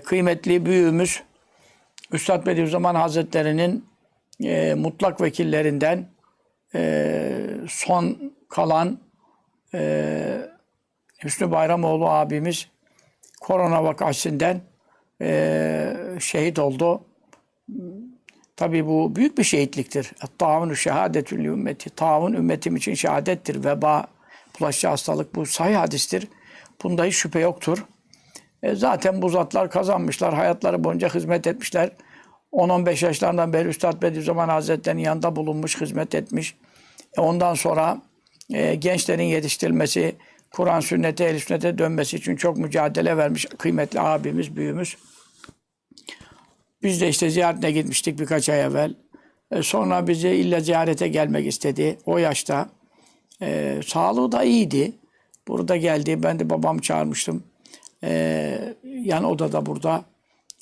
kıymetli büyüğümüz Üstad Bediüzzaman Hazretleri'nin e, mutlak vekillerinden e, son kalan e, Hüsnü Bayramoğlu abimiz korona vakasından e, şehit oldu. Tabi bu büyük bir şehitliktir. Tavunu şehadetül ümmeti. Tavun ümmetim için şehadettir. Veba, bulaşıcı hastalık bu sahih hadistir. Bunda hiç şüphe yoktur. E, zaten bu zatlar kazanmışlar. Hayatları boyunca hizmet etmişler. 10-15 yaşlarından beri Üstad Bediüzzaman Hazretleri'nin yanında bulunmuş, hizmet etmiş. E, ondan sonra e, gençlerin yetiştirilmesi, Kur'an sünnete, el sünnete dönmesi için çok mücadele vermiş kıymetli abimiz, büyüğümüz. Biz de işte ziyaretine gitmiştik birkaç ay evvel. E, sonra bizi illa ziyarete gelmek istedi o yaşta. E, sağlığı da iyiydi. Burada geldi. Ben de babam çağırmıştım e, ee, yan odada burada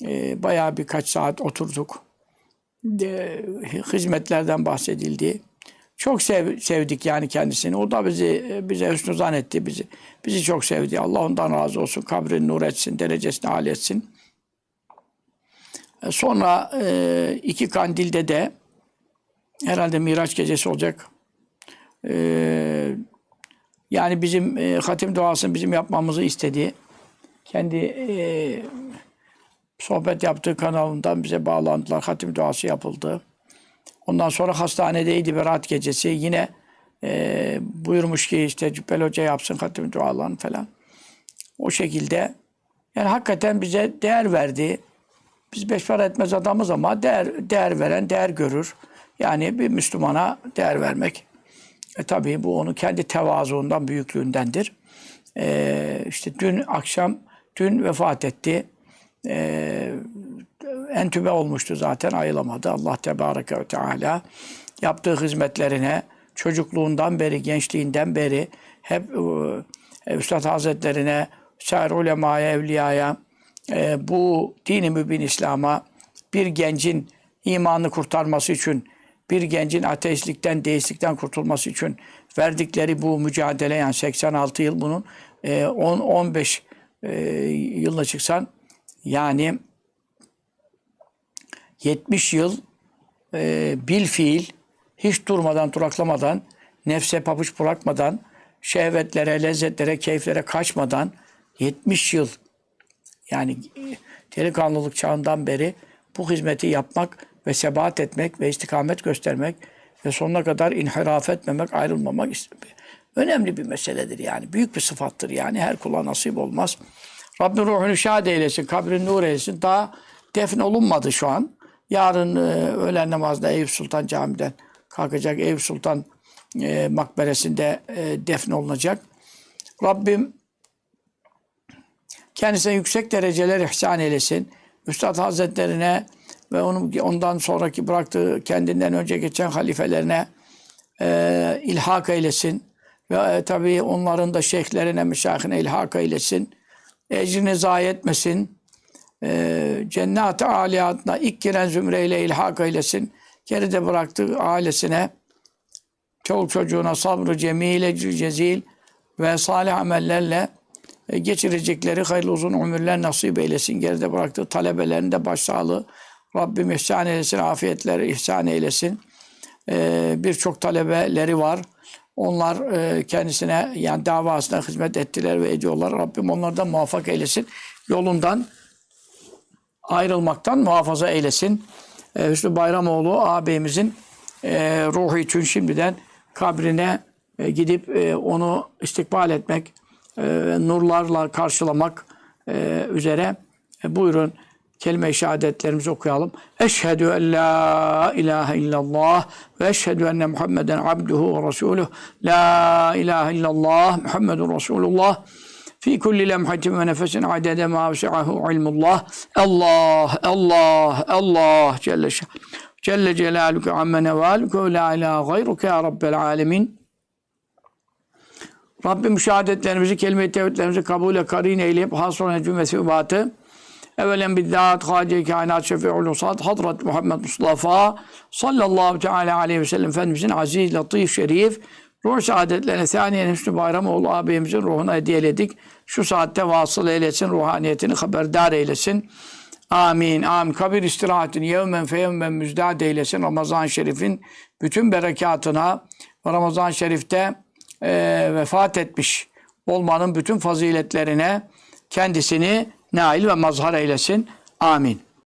e, bayağı birkaç saat oturduk. De, hizmetlerden bahsedildi. Çok sev, sevdik yani kendisini. O da bizi e, bize hüsnü zan bizi. Bizi çok sevdi. Allah ondan razı olsun. Kabrini nur etsin, derecesini hal etsin. E, sonra e, iki kandilde de herhalde Miraç gecesi olacak. E, yani bizim e, hatim duasını bizim yapmamızı istedi kendi e, sohbet yaptığı kanalından bize bağlandılar. Hatim duası yapıldı. Ondan sonra hastanedeydi Berat gecesi. Yine e, buyurmuş ki işte Cübbel Hoca yapsın hatim dualarını falan. O şekilde yani hakikaten bize değer verdi. Biz beş para etmez adamız ama değer, değer veren değer görür. Yani bir Müslümana değer vermek. E tabii bu onun kendi tevazuundan, büyüklüğündendir. E, işte dün akşam dün vefat etti. E, entübe olmuştu zaten ayılamadı. Allah Tebareke ve Teala yaptığı hizmetlerine çocukluğundan beri, gençliğinden beri hep e, e Üstad Hazretlerine, sair ulemaya, evliyaya, e, bu dini mübin İslam'a bir gencin imanını kurtarması için, bir gencin ateistlikten, deistlikten kurtulması için verdikleri bu mücadele yani 86 yıl bunun e, 10-15 e, ee, yılla çıksan yani 70 yıl e, bil fiil hiç durmadan duraklamadan nefse papuç bırakmadan şehvetlere, lezzetlere, keyiflere kaçmadan 70 yıl yani e, delikanlılık çağından beri bu hizmeti yapmak ve sebat etmek ve istikamet göstermek ve sonuna kadar inhiraf etmemek, ayrılmamak istemek Önemli bir meseledir yani. Büyük bir sıfattır yani. Her kula nasip olmaz. Rabbim ruhunu şad eylesin, kabrin nur eylesin. Daha defin olunmadı şu an. Yarın e, öğlen namazda Eyüp Sultan Camii'den kalkacak. Eyüp Sultan e, makberesinde e, defin olunacak. Rabbim kendisine yüksek dereceler ihsan eylesin. Üstad Hazretlerine ve onun ondan sonraki bıraktığı kendinden önce geçen halifelerine e, ilhak eylesin. Ve e, tabii onların da şeyhlerine, müşahine ilhak eylesin. Ecrini zayi etmesin. E, Cennet-i aliyatına ilk giren zümreyle ilhak eylesin. Geride bıraktığı ailesine, çoluk çocuğuna sabrı cemile cezil ve salih amellerle e, geçirecekleri hayırlı uzun ömürler nasip eylesin. Geride bıraktığı talebelerinde başsağlığı Rabbim ihsan eylesin, afiyetler ihsan eylesin. Ee, Birçok talebeleri var. Onlar e, kendisine yani davasına hizmet ettiler ve ediyorlar. Rabbim onlardan muvaffak eylesin. Yolundan ayrılmaktan muhafaza eylesin. E, Hüsnü Bayramoğlu ağabeyimizin e, ruhu için şimdiden kabrine e, gidip onu istikbal etmek, nurlarla karşılamak üzere buyurun kelime-i şehadetlerimizi okuyalım. Eşhedü en la ilahe illallah ve eşhedü enne Muhammeden abduhu ve resuluh. La ilahe illallah Muhammedun Resulullah. Fi kulli lemhatin ve nefesin adede ma vesi'ahu ilmullah. Allah, Allah, Allah Celle, Celle Celaluhu amme nevaluke ve la ilahe gayruke ya Rabbel alemin. Rabbim şehadetlerimizi, kelime-i tevhidlerimizi kabule karin eyleyip hasrona cümlesi übatı Evvelen biddat, hadi kainat, şefi'ul usat, Hazret Muhammed Mustafa sallallahu teala aleyhi ve sellem Efendimizin aziz, latif, şerif, ruh saadetlerine saniyen Hüsnü Bayramoğlu abimizin ruhuna hediyeledik. Şu saatte vasıl eylesin, ruhaniyetini haberdar eylesin. Amin, amin. Kabir istirahatini yevmen feyevmen müzdad eylesin. Ramazan-ı Şerif'in bütün berekatına ve Ramazan-ı Şerif'te e, vefat etmiş olmanın bütün faziletlerine kendisini nail ve mazhar eylesin. Amin.